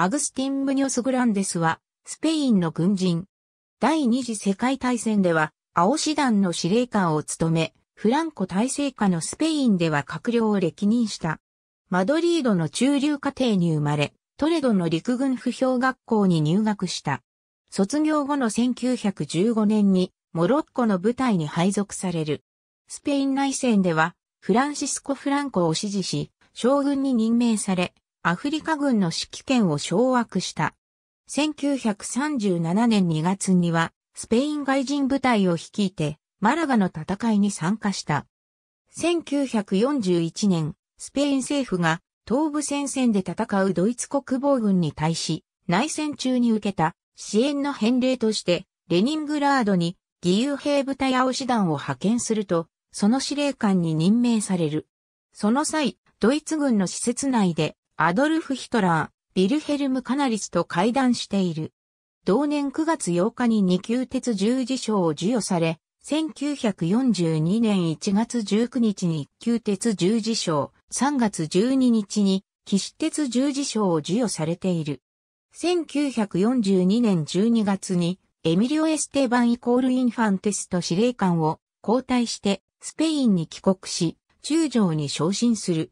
アグスティン・ムニョス・グランデスは、スペインの軍人。第二次世界大戦では、青師団の司令官を務め、フランコ体制下のスペインでは閣僚を歴任した。マドリードの中流家庭に生まれ、トレドの陸軍不評学校に入学した。卒業後の1915年に、モロッコの部隊に配属される。スペイン内戦では、フランシスコ・フランコを支持し、将軍に任命され、アフリカ軍の指揮権を掌握した。1937年2月には、スペイン外人部隊を率いて、マラガの戦いに参加した。1941年、スペイン政府が東部戦線で戦うドイツ国防軍に対し、内戦中に受けた支援の返礼として、レニングラードに義勇兵部隊青師団を派遣すると、その司令官に任命される。その際、ドイツ軍の施設内でアドルフ・ヒトラー、ビルヘルム・カナリスと会談している。同年9月8日に二級鉄十字章を授与され、1942年1月19日に一級鉄十字章、3月12日に騎士鉄十字章を授与されている。1942年12月にエミリオ・エステバンイコール・インファンテスト司令官を交代してスペインに帰国し、中将に昇進する。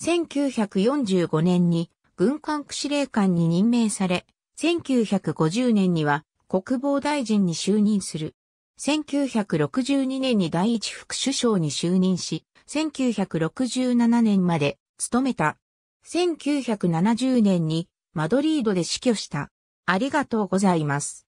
1945年に軍管区司令官に任命され、1950年には国防大臣に就任する。1962年に第一副首相に就任し、1967年まで務めた。1970年にマドリードで死去した。ありがとうございます。